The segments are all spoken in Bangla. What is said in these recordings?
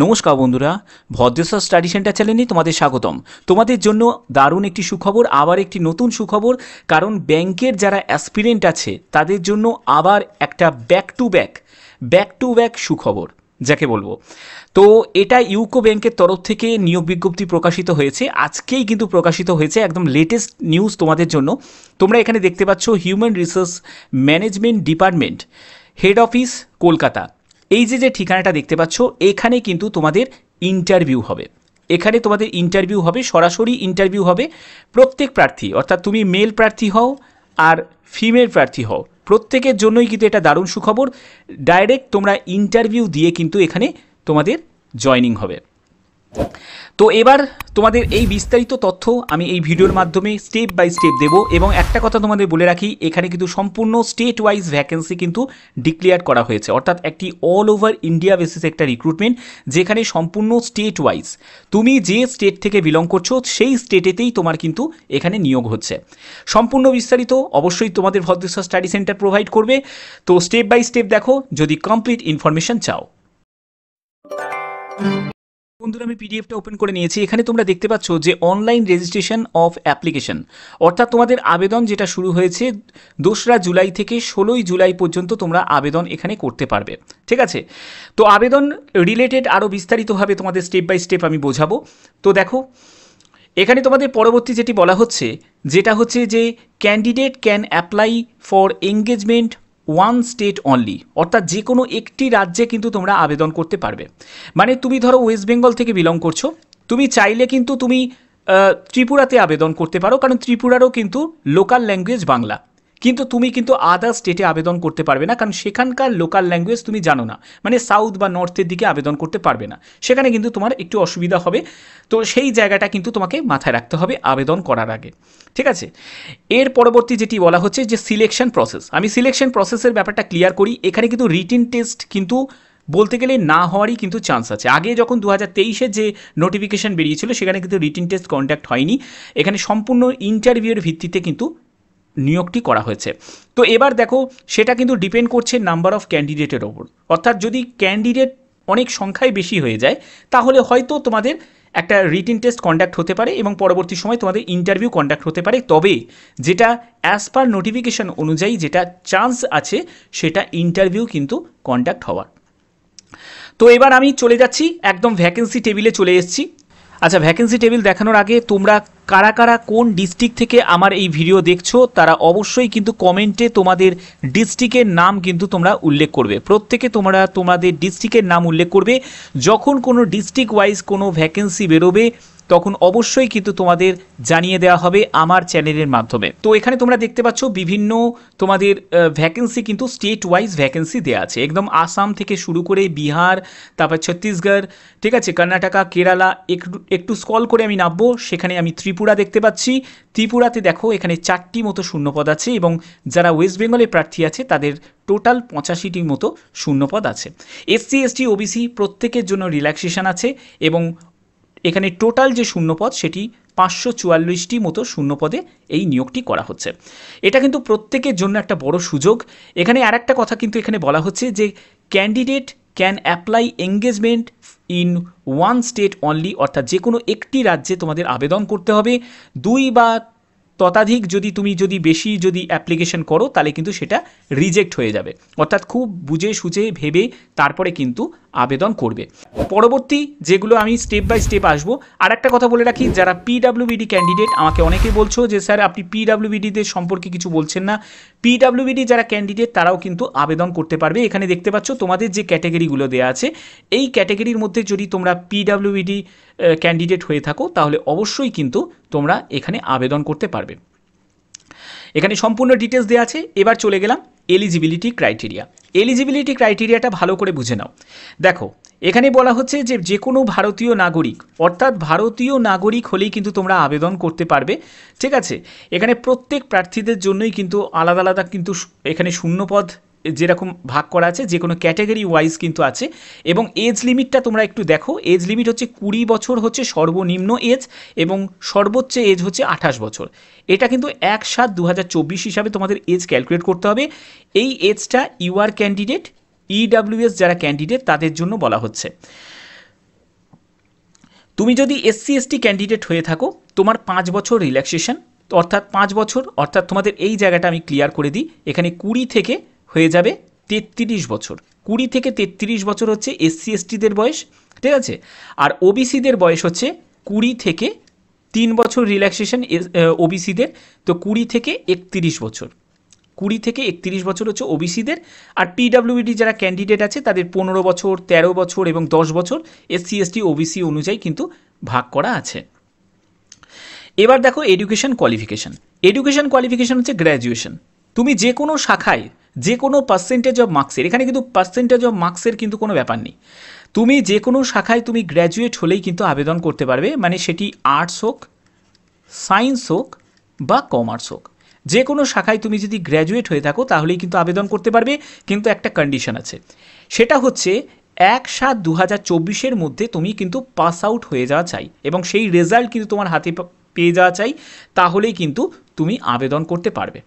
নমস্কার বন্ধুরা ভদ্রেশ্বর স্টাডি সেন্টার চ্যানেলে তোমাদের স্বাগতম তোমাদের জন্য দারুণ একটি সুখবর আবার একটি নতুন সুখবর কারণ ব্যাংকের যারা অ্যাসপিরেন্ট আছে তাদের জন্য আবার একটা back to back back to back সুখবর যাকে বলবো তো এটা ইউকো ব্যাংকের তরফ থেকে নিয়োগ বিজ্ঞপ্তি প্রকাশিত হয়েছে আজকেই কিন্তু প্রকাশিত হয়েছে একদম লেটেস্ট নিউজ তোমাদের জন্য তোমরা এখানে দেখতে পাচ্ছ human resource management department head office Kolkata এই যে যে ঠিকানাটা দেখতে পাচ্ছ এখানে কিন্তু তোমাদের ইন্টারভিউ হবে এখানে তোমাদের ইন্টারভিউ হবে সরাসরি ইন্টারভিউ হবে প্রত্যেক প্রার্থী অর্থাৎ তুমি মেল প্রার্থী হও আর ফিমেল প্রার্থী হও প্রত্যেকের জন্যই কিন্তু এটা দারুণ সুখবর ডাইরেক্ট তোমরা ইন্টারভিউ দিয়ে কিন্তু এখানে তোমাদের জয়নিং হবে তো এবার তোমাদের এই বিস্তারিত তথ্য আমি এই ভিডিওর মাধ্যমে স্টেপ বাই স্টেপ দেব এবং একটা কথা তোমাদের বলে রাখি এখানে কিন্তু সম্পূর্ণ স্টেট ওয়াইজ ভ্যাকেন্সি কিন্তু ডিক্লেয়ার করা হয়েছে অর্থাৎ একটি অল ওভার ইন্ডিয়া বেসিস একটা রিক্রুটমেন্ট যেখানে সম্পূর্ণ স্টেট ওয়াইজ তুমি যে স্টেট থেকে বিলং করছো সেই স্টেটেতেই তোমার কিন্তু এখানে নিয়োগ হচ্ছে সম্পূর্ণ বিস্তারিত অবশ্যই তোমাদের ভদ্রেশ্বর স্টাডি সেন্টার প্রোভাইড করবে তো স্টেপ বাই স্টেপ দেখো যদি কমপ্লিট ইনফরমেশন চাও বন্ধুরা আমি পিডিএফটা ওপেন করে নিয়েছি এখানে তোমরা দেখতে পাচ্ছ যে অনলাইন রেজিস্ট্রেশন অফ অ্যাপ্লিকেশন অর্থাৎ তোমাদের আবেদন যেটা শুরু হয়েছে দোসরা জুলাই থেকে ষোলোই জুলাই পর্যন্ত তোমরা আবেদন এখানে করতে পারবে ঠিক আছে তো আবেদন রিলেটেড আরও বিস্তারিতভাবে তোমাদের স্টেপ বাই স্টেপ আমি বোঝাবো তো দেখো এখানে তোমাদের পরবর্তী যেটি বলা হচ্ছে যেটা হচ্ছে যে candidate can apply for engagement one state only অর্থাৎ যে কোনো একটি রাজ্যে কিন্তু তোমরা আবেদন করতে পারবে মানে তুমি ধরো ওয়েস্ট বেঙ্গল থেকে বিলং করছো তুমি চাইলে কিন্তু তুমি ত্রিপুরাতে আবেদন করতে পারো কারণ ত্রিপুরারও কিন্তু লোকাল ল্যাঙ্গুয়েজ বাংলা কিন্তু তুমি কিন্তু আদার স্টেটে আবেদন করতে পারবে না কারণ সেখানকার লোকাল ল্যাঙ্গুয়েজ তুমি জানো না মানে সাউথ বা নর্থের দিকে আবেদন করতে পারবে না সেখানে কিন্তু তোমার একটু অসুবিধা হবে তো সেই জায়গাটা কিন্তু তোমাকে মাথায় রাখতে হবে আবেদন করার আগে ঠিক আছে এর পরবর্তী যেটি বলা হচ্ছে যে সিলেকশন প্রসেস আমি সিলেকশন প্রসেসের ব্যাপারটা ক্লিয়ার করি এখানে কিন্তু রিটিন টেস্ট কিন্তু বলতে গেলে না হওয়ারই কিন্তু চান্স আছে আগে যখন দু হাজার যে নোটিফিকেশান বেরিয়েছিল সেখানে কিন্তু রিটিন টেস্ট কন্ট্যাক্ট হয়নি এখানে সম্পূর্ণ ইন্টারভিউয়ের ভিত্তিতে কিন্তু নিয়োগটি করা হয়েছে তো এবার দেখো সেটা কিন্তু ডিপেন্ড করছে নাম্বার অফ ক্যান্ডিডেটের ওপর অর্থাৎ যদি ক্যান্ডিডেট অনেক সংখ্যায় বেশি হয়ে যায় তাহলে হয়তো তোমাদের একটা রিটিন টেস্ট কন্ডাক্ট হতে পারে এবং পরবর্তী সময় তোমাদের ইন্টারভিউ কন্ডাক্ট হতে পারে তবে যেটা অ্যাজ পার নোটিফিকেশান অনুযায়ী যেটা চান্স আছে সেটা ইন্টারভিউ কিন্তু কন্ডাক্ট হওয়ার তো এবার আমি চলে যাচ্ছি একদম ভ্যাকেন্সি টেবিলে চলে এসেছি আচ্ছা ভ্যাকেন্সি টেবিল দেখানোর আগে তোমরা কারা কারা কোন ডিস্ট্রিক্ট থেকে আমার এই ভিডিও দেখছো তারা অবশ্যই কিন্তু কমেন্টে তোমাদের ডিস্ট্রিক্টের নাম কিন্তু তোমরা উল্লেখ করবে প্রত্যেকে তোমরা তোমাদের ডিস্ট্রিক্টের নাম উল্লেখ করবে যখন কোনো ডিস্ট্রিক্ট ওয়াইজ কোনো ভ্যাকেন্সি বেরোবে তখন অবশ্যই কিন্তু তোমাদের জানিয়ে দেওয়া হবে আমার চ্যানেলের মাধ্যমে তো এখানে তোমরা দেখতে পাচ্ছ বিভিন্ন তোমাদের ভ্যাকেন্সি কিন্তু স্টেট ওয়াইজ ভ্যাকেন্সি দেওয়া আছে একদম আসাম থেকে শুরু করে বিহার তারপর ছত্তিশগড় ঠিক আছে কর্ণাটকা কেরালা একটু একটু স্কল করে আমি নামবো সেখানে আমি ত্রিপুরা দেখতে পাচ্ছি ত্রিপুরাতে দেখো এখানে চারটি মতো শূন্যপদ আছে এবং যারা ওয়েস্ট বেঙ্গলে প্রার্থী আছে তাদের টোটাল পঁচাশিটির মতো শূন্যপদ আছে এসসি এসটি ওবিসি প্রত্যেকের জন্য রিল্যাক্সেশন আছে এবং এখানে টোটাল যে শূন্যপদ সেটি পাঁচশো চুয়াল্লিশটি মতো শূন্যপদে এই নিয়োগটি করা হচ্ছে এটা কিন্তু প্রত্যেকের জন্য একটা বড় সুযোগ এখানে আর একটা কথা কিন্তু এখানে বলা হচ্ছে যে candidate can apply engagement in one state only অর্থাৎ যে কোনো একটি রাজ্যে তোমাদের আবেদন করতে হবে দুই বা ততাধিক যদি তুমি যদি বেশি যদি অ্যাপ্লিকেশন করো তাহলে কিন্তু সেটা রিজেক্ট হয়ে যাবে অর্থাৎ খুব বুঝে সুঝে ভেবে তারপরে কিন্তু আবেদন করবে পরবর্তী যেগুলো আমি স্টেপ বাই স্টেপ আসবো আর একটা কথা বলে রাখি যারা পিডাব্লিউবিডি ক্যান্ডিডেট আমাকে অনেকে বলছো যে স্যার আপনি পিডাব্লিউবিডিদের সম্পর্কে কিছু বলছেন না পিডাব্লিউবিডি যারা ক্যান্ডিডেট তারাও কিন্তু আবেদন করতে পারবে এখানে দেখতে পাচ্ছ তোমাদের যে ক্যাটাগরিগুলো দেওয়া আছে এই ক্যাটাগরির মধ্যে যদি তোমরা পিডাব্লিউবিডি ক্যান্ডিডেট হয়ে থাকো তাহলে অবশ্যই কিন্তু তোমরা এখানে আবেদন করতে পারবে এখানে সম্পূর্ণ ডিটেলস দেওয়া আছে এবার চলে গেলাম এলিজিবিলিটি ক্রাইটেরিয়া এলিজিবিলিটি ক্রাইটেরিয়াটা ভালো করে বুঝে নাও দেখো এখানে বলা হচ্ছে যে যে কোনো ভারতীয় নাগরিক অর্থাৎ ভারতীয় নাগরিক হলেই কিন্তু তোমরা আবেদন করতে পারবে ঠিক আছে এখানে প্রত্যেক প্রার্থীদের জন্যই কিন্তু আলাদা আলাদা কিন্তু এখানে শূন্যপদ যেরকম ভাগ করা আছে যে কোনো ক্যাটাগরি ওয়াইজ কিন্তু আছে এবং এজ লিমিটটা তোমরা একটু দেখো এজ লিমিট হচ্ছে কুড়ি বছর হচ্ছে সর্বনিম্ন এজ এবং সর্বোচ্চ এজ হচ্ছে আঠাশ বছর এটা কিন্তু এক সাত দু হিসাবে তোমাদের এজ ক্যালকুলেট করতে হবে এই এজটা ইউআর ক্যান্ডিডেট ইডাব্লিউএস যারা ক্যান্ডিডেট তাদের জন্য বলা হচ্ছে তুমি যদি এসসি এসটি ক্যান্ডিডেট হয়ে থাকো তোমার পাঁচ বছর রিল্যাক্সেশন অর্থাৎ পাঁচ বছর অর্থাৎ তোমাদের এই জায়গাটা আমি ক্লিয়ার করে দিই এখানে কুড়ি থেকে হয়ে যাবে তেত্রিশ বছর কুড়ি থেকে তেত্রিশ বছর হচ্ছে এসসি এসটিদের বয়স ঠিক আছে আর ওবিসিদের বয়স হচ্ছে কুড়ি থেকে তিন বছর রিল্যাক্সেশন ওবিসিদের তো কুড়ি থেকে একত্রিশ বছর কুড়ি থেকে একত্রিশ বছর হচ্ছে ওবিসিদের আর পিডাব্লিউডি যারা ক্যান্ডিডেট আছে তাদের পনেরো বছর ১৩ বছর এবং দশ বছর এসসি এসটি ওবিসি অনুযায়ী কিন্তু ভাগ করা আছে এবার দেখো এডুকেশন কোয়ালিফিকেশান এডুকেশন কোয়ালিফিকেশান হচ্ছে গ্র্যাজুয়েশন তুমি যে কোনো শাখায় যে কোনো পার্সেন্টেজ অফ মার্কসের এখানে কিন্তু পার্সেন্টেজ অফ মার্কসের কিন্তু কোনো ব্যাপার নেই তুমি যে কোনো শাখায় তুমি গ্র্যাজুয়েট হলেই কিন্তু আবেদন করতে পারবে মানে সেটি আর্টস হোক সায়েন্স হোক বা কমার্স হোক যে কোনো শাখায় তুমি যদি গ্র্যাজুয়েট হয়ে থাকো তাহলেই কিন্তু আবেদন করতে পারবে কিন্তু একটা কন্ডিশন আছে সেটা হচ্ছে এক সাত দু হাজার চব্বিশের মধ্যে তুমি কিন্তু পাস আউট হয়ে যাওয়া চাই এবং সেই রেজাল্ট কিন্তু তোমার হাতে পেয়ে যাওয়া চাই তাহলেই কিন্তু তুমি আবেদন করতে পারবে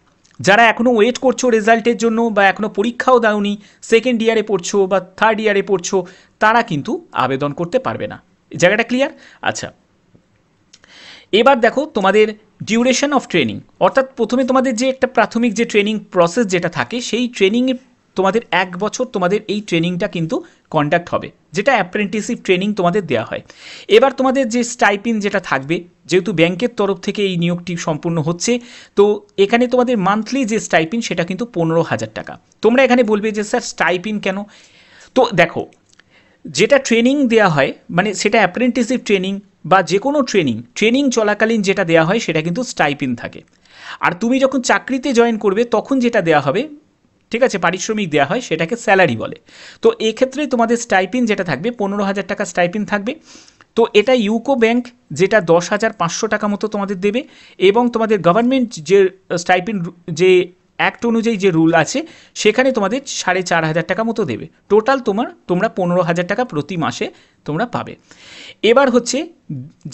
যারা এখনও ওয়েট করছো রেজাল্টের জন্য বা এখনও পরীক্ষাও দাওনি সেকেন্ড ইয়ারে পড়ছো বা থার্ড ইয়ারে পড়ছো তারা কিন্তু আবেদন করতে পারবে না জায়গাটা ক্লিয়ার আচ্ছা এবার দেখো তোমাদের ডিউরেশন অফ ট্রেনিং অর্থাৎ প্রথমে তোমাদের যে একটা প্রাথমিক যে ট্রেনিং প্রসেস যেটা থাকে সেই ট্রেনিং তোমাদের এক বছর তোমাদের এই ট্রেনিংটা কিন্তু কন্ডাক্ট হবে যেটা অ্যাপ্রেন্টিসিপ ট্রেনিং তোমাদের দেওয়া হয় এবার তোমাদের যে স্টাইপিন যেটা থাকবে যেহেতু ব্যাংকের তরফ থেকে এই নিয়োগটি সম্পূর্ণ হচ্ছে তো এখানে তোমাদের মান্থলি যে স্টাইপিন সেটা কিন্তু পনেরো হাজার টাকা তোমরা এখানে বলবে যে স্যার স্টাইপিন কেন তো দেখো যেটা ট্রেনিং দেয়া হয় মানে সেটা অ্যাপ্রেন্টিসিপ ট্রেনিং বা যে কোনো ট্রেনিং ট্রেনিং চলাকালীন যেটা দেওয়া হয় সেটা কিন্তু স্টাইপিন থাকে আর তুমি যখন চাকরিতে জয়েন করবে তখন যেটা দেওয়া হবে ঠিক আছে পারিশ্রমিক দেওয়া হয় সেটাকে স্যালারি বলে তো এক্ষেত্রে তোমাদের স্টাইপিন যেটা থাকবে পনেরো হাজার টাকা স্টাইপিন থাকবে তো এটা ইউকো ব্যাংক যেটা দশ হাজার পাঁচশো টাকা মতো তোমাদের দেবে এবং তোমাদের গভর্নমেন্ট যে স্টাইপিন যে অ্যাক্ট অনুযায়ী যে রুল আছে সেখানে তোমাদের সাড়ে চার হাজার টাকা মতো দেবে টোটাল তোমার তোমরা পনেরো হাজার টাকা প্রতি মাসে তোমরা পাবে এবার হচ্ছে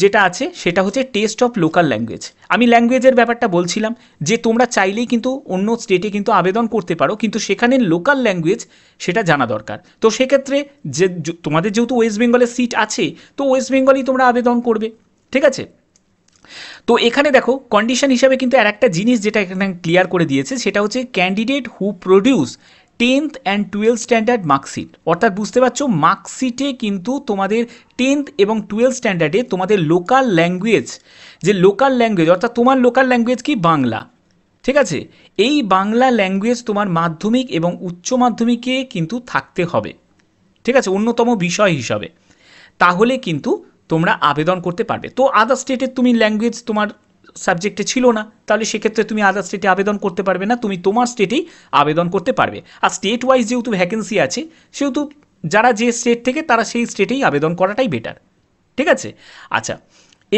যেটা আছে সেটা হচ্ছে টেস্ট অফ লোকাল ল্যাঙ্গুয়েজ আমি ল্যাঙ্গুয়েজের ব্যাপারটা বলছিলাম যে তোমরা চাইলেই কিন্তু অন্য স্টেটে কিন্তু আবেদন করতে পারো কিন্তু সেখানে লোকাল ল্যাঙ্গুয়েজ সেটা জানা দরকার তো সেক্ষেত্রে যে তোমাদের যেহেতু ওয়েস্ট বেঙ্গলের সিট আছে তো ওয়েস্ট বেঙ্গলই তোমরা আবেদন করবে ঠিক আছে তো এখানে দেখো কন্ডিশন হিসাবে কিন্তু আর একটা জিনিস যেটা এখানে ক্লিয়ার করে দিয়েছে সেটা হচ্ছে candidate who produce tenth and twelve standard marksheet অর্থাৎ বুঝতে পারছো মার্কশিটে কিন্তু তোমাদের টেন্থ এবং টুয়েলভ স্ট্যান্ডার্ডে তোমাদের লোকাল ল্যাঙ্গুয়েজ যে লোকাল ল্যাঙ্গুয়েজ অর্থাৎ তোমার লোকাল ল্যাঙ্গুয়েজ কি বাংলা ঠিক আছে এই বাংলা ল্যাঙ্গুয়েজ তোমার মাধ্যমিক এবং উচ্চ মাধ্যমিকে কিন্তু থাকতে হবে ঠিক আছে অন্যতম বিষয় হিসাবে তাহলে কিন্তু তোমরা আবেদন করতে পারবে তো আদার স্টেটের তুমি ল্যাঙ্গুয়েজ তোমার সাবজেক্টে ছিল না তাহলে সেক্ষেত্রে তুমি আদার স্টেটে আবেদন করতে পারবে না তুমি তোমার স্টেটেই আবেদন করতে পারবে আর স্টেট ওয়াইজ যেহেতু ভ্যাকেন্সি আছে সেহেতু যারা যে স্টেট থেকে তারা সেই স্টেটেই আবেদন করাটাই বেটার ঠিক আছে আচ্ছা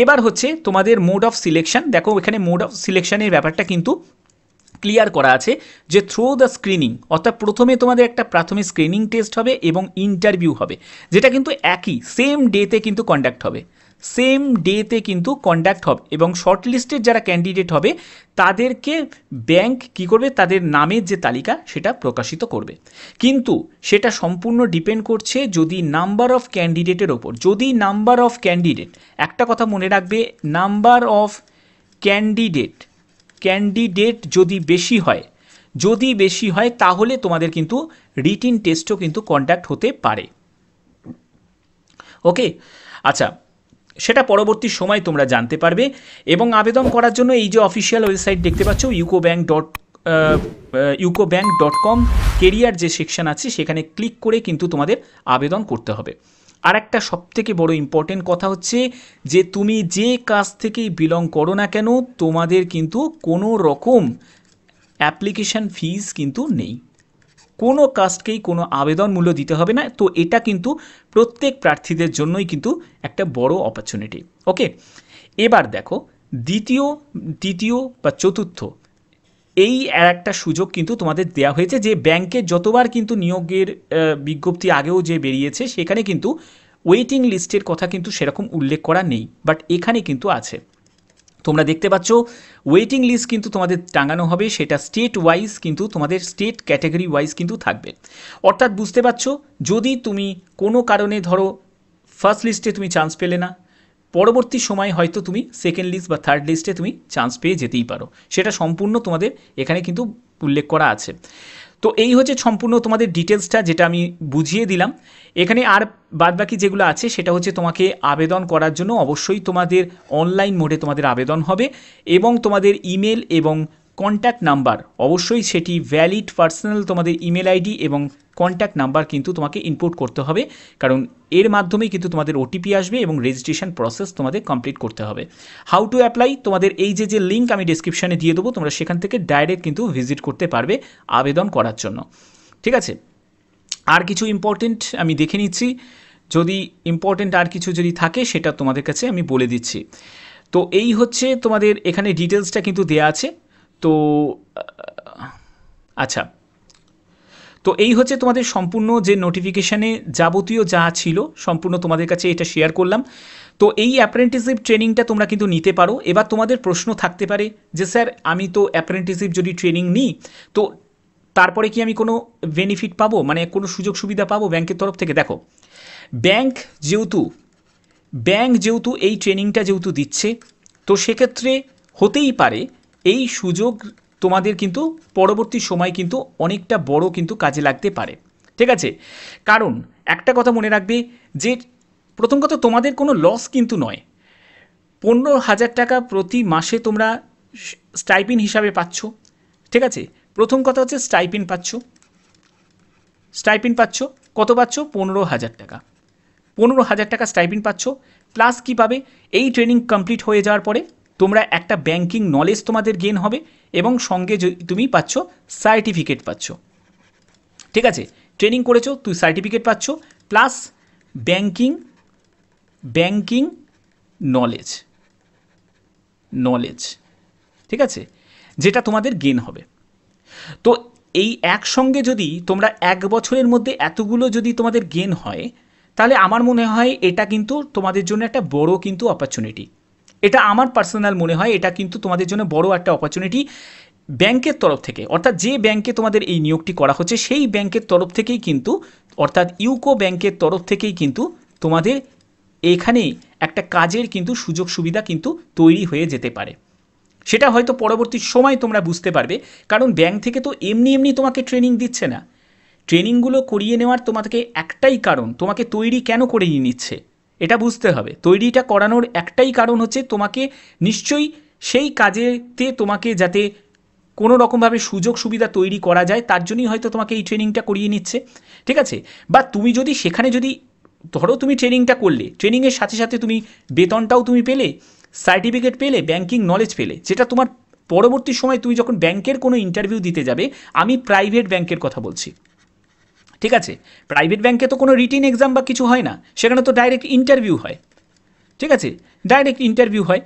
এবার হচ্ছে তোমাদের মোড অফ সিলেকশন দেখো এখানে মোড অফ সিলেকশনের ব্যাপারটা কিন্তু ক্লিয়ার করা আছে যে থ্রু দ্য স্ক্রিনিং অর্থাৎ প্রথমে তোমাদের একটা প্রাথমিক স্ক্রিনিং টেস্ট হবে এবং ইন্টারভিউ হবে যেটা কিন্তু একই সেম ডেতে কিন্তু কন্ডাক্ট হবে সেম ডেতে কিন্তু কন্ডাক্ট হবে এবং শর্ট লিস্টের যারা ক্যান্ডিডেট হবে তাদেরকে ব্যাংক কি করবে তাদের নামের যে তালিকা সেটা প্রকাশিত করবে কিন্তু সেটা সম্পূর্ণ ডিপেন্ড করছে যদি নাম্বার অফ ক্যান্ডিডেটের ওপর যদি নাম্বার অফ ক্যান্ডিডেট একটা কথা মনে রাখবে নাম্বার অফ ক্যান্ডিডেট ক্যান্ডিডেট যদি বেশি হয় যদি বেশি হয় তাহলে তোমাদের কিন্তু রিটিন টেস্টও কিন্তু কন্ডাক্ট হতে পারে ওকে আচ্ছা সেটা পরবর্তী সময় তোমরা জানতে পারবে এবং আবেদন করার জন্য এই যে অফিসিয়াল ওয়েবসাইট দেখতে পাচ্ছ UCO bank dot UCO bank dot com career যে সেকশান আছে সেখানে ক্লিক করে কিন্তু তোমাদের আবেদন করতে হবে আর একটা সবথেকে বড় ইম্পর্টেন্ট কথা হচ্ছে যে তুমি যে কাজ থেকেই বিলং করো না কেন তোমাদের কিন্তু কোনো রকম অ্যাপ্লিকেশান ফিজ কিন্তু নেই কোনো কাস্টকেই কোনো আবেদন মূল্য দিতে হবে না তো এটা কিন্তু প্রত্যেক প্রার্থীদের জন্যই কিন্তু একটা বড় অপরচুনিটি ওকে এবার দেখো দ্বিতীয় তৃতীয় বা চতুর্থ এই আর একটা সুযোগ কিন্তু তোমাদের দেয়া হয়েছে যে ব্যাংকে যতবার কিন্তু নিয়োগের বিজ্ঞপ্তি আগেও যে বেরিয়েছে সেখানে কিন্তু ওয়েটিং লিস্টের কথা কিন্তু সেরকম উল্লেখ করা নেই বাট এখানে কিন্তু আছে তোমরা দেখতে পাচ্ছ ওয়েটিং লিস্ট কিন্তু তোমাদের টাঙানো হবে সেটা স্টেট ওয়াইজ কিন্তু তোমাদের স্টেট ক্যাটাগরি ওয়াইজ কিন্তু থাকবে অর্থাৎ বুঝতে পারছো যদি তুমি কোনো কারণে ধরো ফার্স্ট লিস্টে তুমি চান্স পেলে না পরবর্তী সময় হয়তো তুমি সেকেন্ড লিস্ট বা থার্ড লিস্টে তুমি চান্স পেয়ে যেতেই পারো সেটা সম্পূর্ণ তোমাদের এখানে কিন্তু উল্লেখ করা আছে তো এই হচ্ছে সম্পূর্ণ তোমাদের ডিটেলসটা যেটা আমি বুঝিয়ে দিলাম এখানে আর বাদবাকি যেগুলো আছে সেটা হচ্ছে তোমাকে আবেদন করার জন্য অবশ্যই তোমাদের অনলাইন মোডে তোমাদের আবেদন হবে এবং তোমাদের ইমেল এবং কন্ট্যাক্ট নাম্বার অবশ্যই সেটি ভ্যালিড পার্সোনাল তোমাদের ইমেল আইডি এবং কন্ট্যাক্ট নাম্বার কিন্তু তোমাকে ইনপুট করতে হবে কারণ এর মাধ্যমে কিন্তু তোমাদের ওটিপি আসবে এবং রেজিস্ট্রেশন প্রসেস তোমাদের কমপ্লিট করতে হবে হাউ টু অ্যাপ্লাই তোমাদের এই যে যে লিঙ্ক আমি ডিসক্রিপশানে দিয়ে দেবো তোমরা সেখান থেকে ডাইরেক্ট কিন্তু ভিজিট করতে পারবে আবেদন করার জন্য ঠিক আছে আর কিছু ইম্পর্টেন্ট আমি দেখে নিচ্ছি যদি ইম্পর্টেন্ট আর কিছু যদি থাকে সেটা তোমাদের কাছে আমি বলে দিচ্ছি তো এই হচ্ছে তোমাদের এখানে ডিটেলসটা কিন্তু দেয়া আছে তো আচ্ছা তো এই হচ্ছে তোমাদের সম্পূর্ণ যে নোটিফিকেশানে যাবতীয় যা ছিল সম্পূর্ণ তোমাদের কাছে এটা শেয়ার করলাম তো এই অ্যাপ্রেন্টিসিপ ট্রেনিংটা তোমরা কিন্তু নিতে পারো এবার তোমাদের প্রশ্ন থাকতে পারে যে স্যার আমি তো অ্যাপ্রেন্টিসিপ যদি ট্রেনিং নিই তো তারপরে কি আমি কোনো বেনিফিট পাবো মানে কোনো সুযোগ সুবিধা পাবো ব্যাংকের তরফ থেকে দেখো ব্যাংক যেহেতু ব্যাংক যেহেতু এই ট্রেনিংটা যেহেতু দিচ্ছে তো সেক্ষেত্রে হতেই পারে এই সুযোগ তোমাদের কিন্তু পরবর্তী সময় কিন্তু অনেকটা বড় কিন্তু কাজে লাগতে পারে ঠিক আছে কারণ একটা কথা মনে রাখবে যে প্রথম কথা তোমাদের কোনো লস কিন্তু নয় পনেরো হাজার টাকা প্রতি মাসে তোমরা স্টাইপিন হিসাবে পাচ্ছ ঠিক আছে প্রথম কথা হচ্ছে স্টাইপিন পাচ্ছ স্টাইপিন পাচ্ছ কত পাচ্ছ পনেরো হাজার টাকা পনেরো হাজার টাকা স্টাইপিন পাচ্ছ প্লাস কী পাবে এই ট্রেনিং কমপ্লিট হয়ে যাওয়ার পরে তোমরা একটা ব্যাংকিং নলেজ তোমাদের গেন হবে এবং সঙ্গে তুমি পাচ্ছ সার্টিফিকেট পাচ্ছ ঠিক আছে ট্রেনিং করেছো তুই সার্টিফিকেট পাচ্ছ plus banking banking knowledge knowledge ঠিক আছে যেটা তোমাদের গেন হবে তো এই একসঙ্গে যদি তোমরা এক বছরের মধ্যে এতগুলো যদি তোমাদের গেন হয় তাহলে আমার মনে হয় এটা কিন্তু তোমাদের জন্য একটা বড় কিন্তু অপরচুনিটি এটা আমার পার্সোনাল মনে হয় এটা কিন্তু তোমাদের জন্য বড় একটা অপরচুনিটি ব্যাংকের তরফ থেকে অর্থাৎ যে ব্যাংকে তোমাদের এই নিয়োগটি করা হচ্ছে সেই ব্যাংকের তরফ থেকেই কিন্তু অর্থাৎ ইউকো ব্যাংকের তরফ থেকেই কিন্তু তোমাদের এখানে একটা কাজের কিন্তু সুযোগ সুবিধা কিন্তু তৈরি হয়ে যেতে পারে সেটা হয়তো পরবর্তী সময় তোমরা বুঝতে পারবে কারণ ব্যাংক থেকে তো এমনি এমনি তোমাকে ট্রেনিং দিচ্ছে না ট্রেনিংগুলো করিয়ে নেওয়ার তোমাকে একটাই কারণ তোমাকে তৈরি কেন করে নিচ্ছে এটা বুঝতে হবে তৈরিটা করানোর একটাই কারণ হচ্ছে তোমাকে নিশ্চয়ই সেই কাজেতে তোমাকে যাতে কোনো রকমভাবে সুযোগ সুবিধা তৈরি করা যায় তার জন্যই হয়তো তোমাকে এই ট্রেনিংটা করিয়ে নিচ্ছে ঠিক আছে বা তুমি যদি সেখানে যদি ধরো তুমি ট্রেনিংটা করলে ট্রেনিংয়ের সাথে সাথে তুমি বেতনটাও তুমি পেলে সার্টিফিকেট পেলে ব্যাংকিং নলেজ পেলে যেটা তোমার পরবর্তী সময় তুমি যখন ব্যাংকের কোনো ইন্টারভিউ দিতে যাবে আমি প্রাইভেট ব্যাংকের কথা বলছি ঠিক আছে প্রাইভেট ব্যাংকে তো কোনো রিটিন এক্সাম বা কিছু হয় না সেখানে তো ডাইরেক্ট ইন্টারভিউ হয় ঠিক আছে ডাইরেক্ট ইন্টারভিউ হয়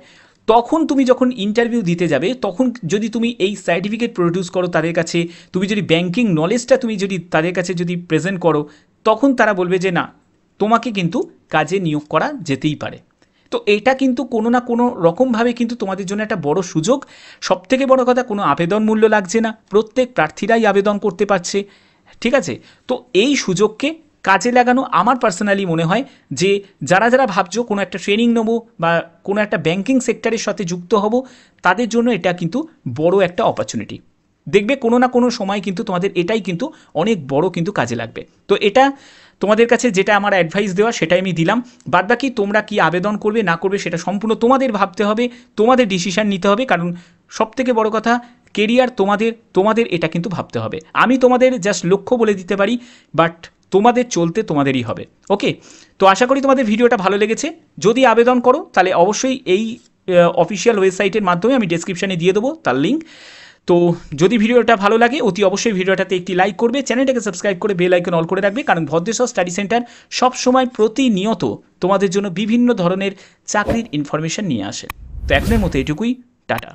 তখন তুমি যখন ইন্টারভিউ দিতে যাবে তখন যদি তুমি এই সার্টিফিকেট প্রডিউস করো তাদের কাছে তুমি যদি ব্যাংকিং নলেজটা তুমি যদি তাদের কাছে যদি প্রেজেন্ট করো তখন তারা বলবে যে না তোমাকে কিন্তু কাজে নিয়োগ করা যেতেই পারে তো এটা কিন্তু কোনো না কোনো রকমভাবে কিন্তু তোমাদের জন্য একটা বড় সুযোগ সবথেকে বড় কথা কোনো আবেদন মূল্য লাগছে না প্রত্যেক প্রার্থীরাই আবেদন করতে পারছে ঠিক আছে তো এই সুযোগকে কাজে লাগানো আমার পার্সোনালি মনে হয় যে যারা যারা ভাবছো কোনো একটা ট্রেনিং নেবো বা কোনো একটা ব্যাঙ্কিং সেক্টরের সাথে যুক্ত হব তাদের জন্য এটা কিন্তু বড় একটা অপরচুনিটি দেখবে কোনো না কোনো সময় কিন্তু তোমাদের এটাই কিন্তু অনেক বড় কিন্তু কাজে লাগবে তো এটা তোমাদের কাছে যেটা আমার অ্যাডভাইস দেওয়া সেটাই আমি দিলাম বাদ বাকি তোমরা কি আবেদন করবে না করবে সেটা সম্পূর্ণ তোমাদের ভাবতে হবে তোমাদের ডিসিশান নিতে হবে কারণ সবথেকে বড় কথা কেরিয়ার তোমাদের তোমাদের এটা কিন্তু ভাবতে হবে আমি তোমাদের জাস্ট লক্ষ্য বলে দিতে পারি বাট তোমাদের চলতে তোমাদেরই হবে ওকে তো আশা করি তোমাদের ভিডিওটা ভালো লেগেছে যদি আবেদন করো তাহলে অবশ্যই এই অফিসিয়াল ওয়েবসাইটের মাধ্যমে আমি ডিসক্রিপশানে দিয়ে দেবো তার লিঙ্ক তো যদি ভিডিওটা ভালো লাগে অতি অবশ্যই ভিডিওটাতে একটি লাইক করবে চ্যানেলটাকে সাবস্ক্রাইব করে বেল আইকন অল করে রাখবে কারণ ভদ্রেশ্বর স্টাডি সেন্টার সবসময় প্রতিনিয়ত তোমাদের জন্য বিভিন্ন ধরনের চাকরির ইনফরমেশান নিয়ে আসে তো এখনের মতো এটুকুই টাটা